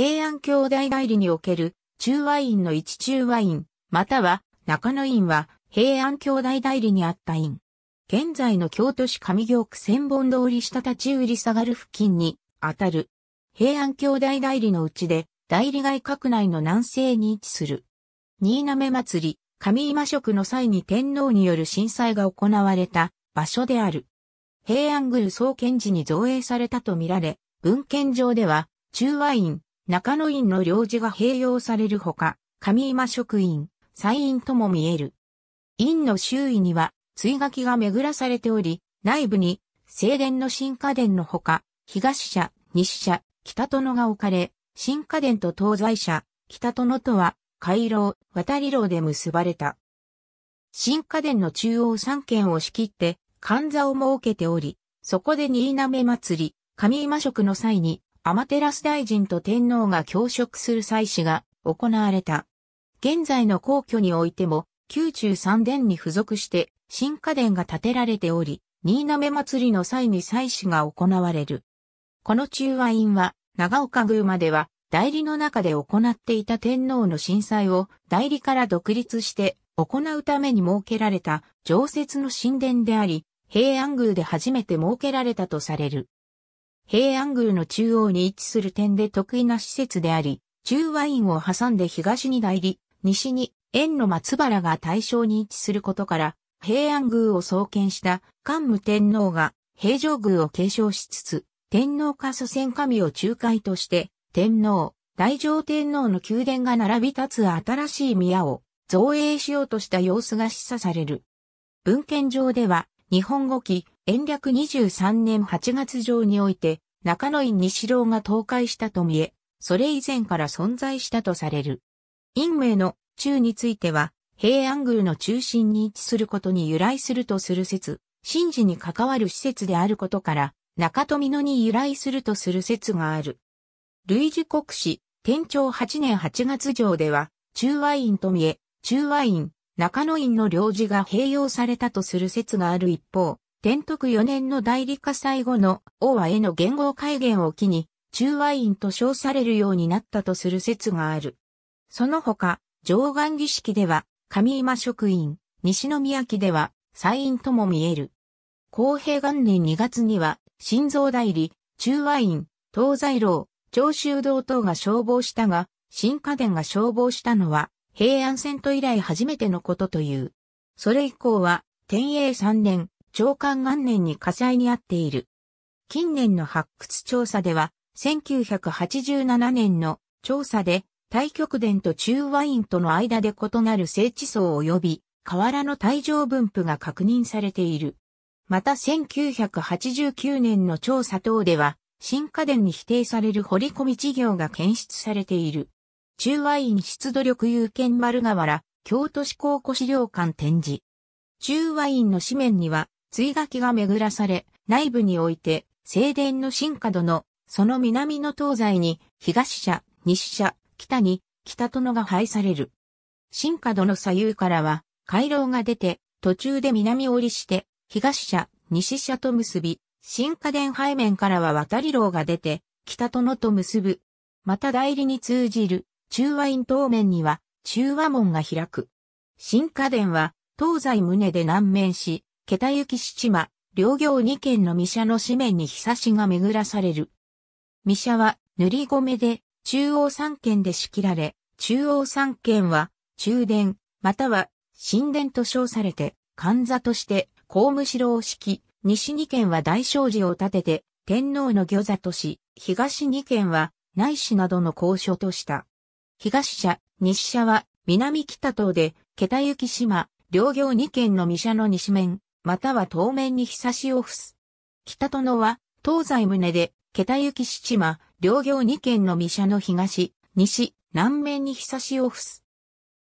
平安京大代理における中和院の一中和院、または中野院は平安京大代理にあった院。現在の京都市上京区千本通り下立ち売り下がる付近にあたる。平安京大代理のうちで代理外閣内の南西に位置する。新滑祭り、上今食の際に天皇による震災が行われた場所である。平安宮創建時に造営されたとみられ、文献上では、中和院、中野院の領事が併用されるほか、上今職員、祭院とも見える。院の周囲には、追垣が巡らされており、内部に、正殿の新家殿のほか、東社、西社、北殿が置かれ、新家殿と東西社、北殿とは、回廊、渡り廊で結ばれた。新家殿の中央三軒を仕切って、神座を設けており、そこで新滑祭り、上今職の際に、テラス大臣と天皇が教食する祭祀が行われた。現在の皇居においても、宮中三殿に付属して新家殿が建てられており、新滑祭りの際に祭祀が行われる。この中和院は、長岡宮までは、代理の中で行っていた天皇の震災を代理から独立して行うために設けられた常設の神殿であり、平安宮で初めて設けられたとされる。平安宮の中央に位置する点で得意な施設であり、中和院を挟んで東に代理、西に円の松原が対象に位置することから、平安宮を創建した桓武天皇が平城宮を継承しつつ、天皇下祖先神を仲介として、天皇、大乗天皇の宮殿が並び立つ新しい宮を造営しようとした様子が示唆される。文献上では、日本語記、延暦23年8月上において、中野院西郎が倒壊したと見え、それ以前から存在したとされる。陰明の中については、平安宮の中心に位置することに由来するとする説、神事に関わる施設であることから、中富野に由来するとする説がある。類似国史、天長8年8月上では、中和院と見え、中和院、中野院の領事が併用されたとする説がある一方、天徳4年の代理火災後の王和への言語改元を機に、中和院と称されるようになったとする説がある。その他、上岸儀式では、上今職員、西宮記では、祭院とも見える。公平元年2月には、心臓代理、中和院、東西楼、長州道等が消防したが、新家電が消防したのは、平安遷都以来初めてのことという。それ以降は、天永3年、長官元年に火災にあっている。近年の発掘調査では、1987年の調査で、太極殿と中和院との間で異なる聖地層及び、河原の帯状分布が確認されている。また1989年の調査等では、新家電に否定される掘り込み事業が検出されている。中和院出土力有権丸河原、京都市考古資料館展示。中和院の紙面には、追垣が巡らされ、内部において、正殿の進化度の、その南の東西に、東社、西社、北に、北殿が配される。進化度の左右からは、回廊が出て、途中で南折りして、東社、西社と結び、新家殿背面からは渡り廊が出て、北殿と結ぶ。また代理に通じる、中和院東面には、中和門が開く。新家殿は、東西胸で南面し、桁行七間、両行二軒の三社の紙面に日差しが巡らされる。三社は塗り米で中央三軒で仕切られ、中央三軒は中殿、または神殿と称されて、神座として公務城を敷き、西二軒は大聖寺を建てて、天皇の御座とし、東二軒は内市などの交渉とした。東社、西社は南北東で、桁行島、両行二軒の三社の西面、または当面に日差しを伏す。北殿は、東西胸で、桁行き七間、両行二軒の三社の東、西、南面に日差しを伏す。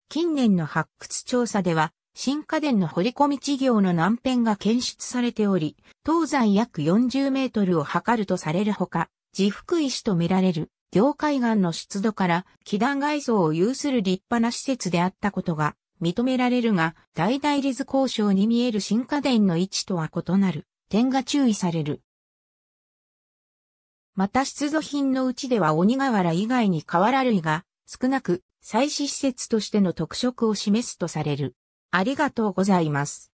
近年の発掘調査では、新家電の掘り込み事業の南辺が検出されており、東西約40メートルを測るとされるほか、自福石と見られる、業海岸の湿度から、気団外装を有する立派な施設であったことが認められるが、大大理図交渉に見える新家電の位置とは異なる点が注意される。また出土品のうちでは鬼瓦以外に瓦類が少なく、祭祀施設としての特色を示すとされる。ありがとうございます。